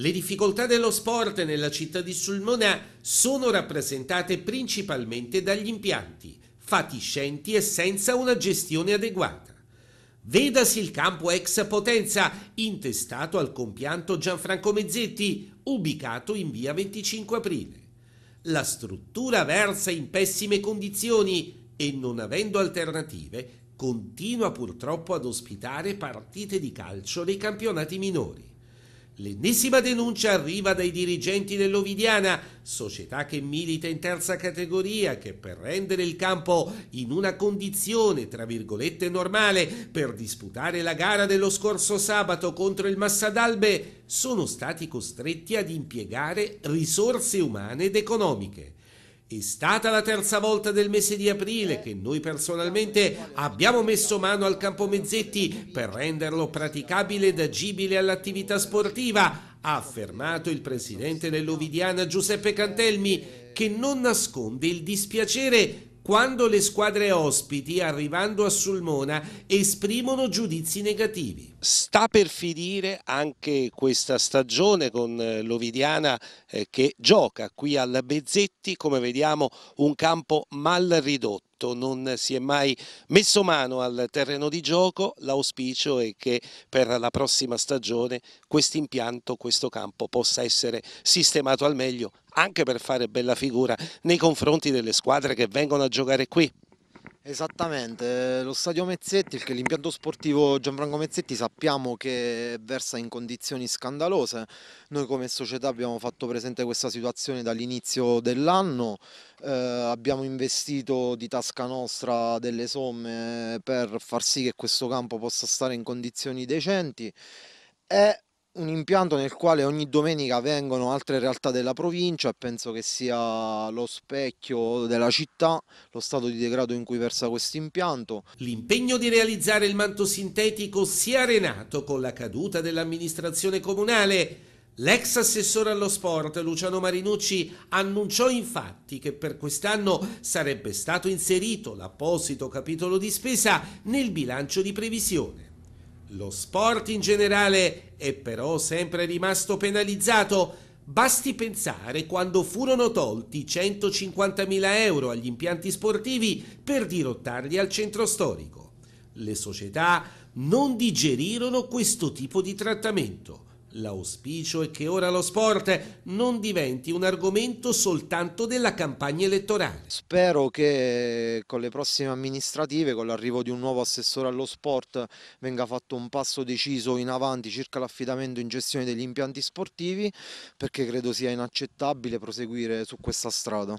Le difficoltà dello sport nella città di Sulmona sono rappresentate principalmente dagli impianti, fatiscenti e senza una gestione adeguata. Vedasi il campo ex Potenza, intestato al compianto Gianfranco Mezzetti, ubicato in via 25 aprile. La struttura versa in pessime condizioni e non avendo alternative continua purtroppo ad ospitare partite di calcio dei campionati minori. L'ennesima denuncia arriva dai dirigenti dell'Ovidiana, società che milita in terza categoria, che per rendere il campo in una condizione, tra virgolette, normale, per disputare la gara dello scorso sabato contro il Massadalbe, sono stati costretti ad impiegare risorse umane ed economiche. È stata la terza volta del mese di aprile che noi personalmente abbiamo messo mano al campo Mezzetti per renderlo praticabile ed agibile all'attività sportiva, ha affermato il presidente dell'Ovidiana Giuseppe Cantelmi, che non nasconde il dispiacere quando le squadre ospiti, arrivando a Sulmona, esprimono giudizi negativi. Sta per finire anche questa stagione con eh, l'Ovidiana eh, che gioca qui al Bezzetti, come vediamo un campo mal ridotto non si è mai messo mano al terreno di gioco, l'auspicio è che per la prossima stagione questo impianto, questo campo possa essere sistemato al meglio anche per fare bella figura nei confronti delle squadre che vengono a giocare qui. Esattamente, eh, lo stadio Mezzetti, l'impianto sportivo Gianfranco Mezzetti sappiamo che versa in condizioni scandalose, noi come società abbiamo fatto presente questa situazione dall'inizio dell'anno, eh, abbiamo investito di tasca nostra delle somme per far sì che questo campo possa stare in condizioni decenti e un impianto nel quale ogni domenica vengono altre realtà della provincia, penso che sia lo specchio della città, lo stato di degrado in cui versa questo impianto. L'impegno di realizzare il manto sintetico si è arenato con la caduta dell'amministrazione comunale. L'ex assessore allo sport Luciano Marinucci annunciò infatti che per quest'anno sarebbe stato inserito l'apposito capitolo di spesa nel bilancio di previsione. Lo sport in generale è però sempre rimasto penalizzato. Basti pensare quando furono tolti 150.000 euro agli impianti sportivi per dirottarli al centro storico. Le società non digerirono questo tipo di trattamento L'auspicio è che ora lo sport non diventi un argomento soltanto della campagna elettorale. Spero che con le prossime amministrative, con l'arrivo di un nuovo assessore allo sport, venga fatto un passo deciso in avanti circa l'affidamento in gestione degli impianti sportivi, perché credo sia inaccettabile proseguire su questa strada.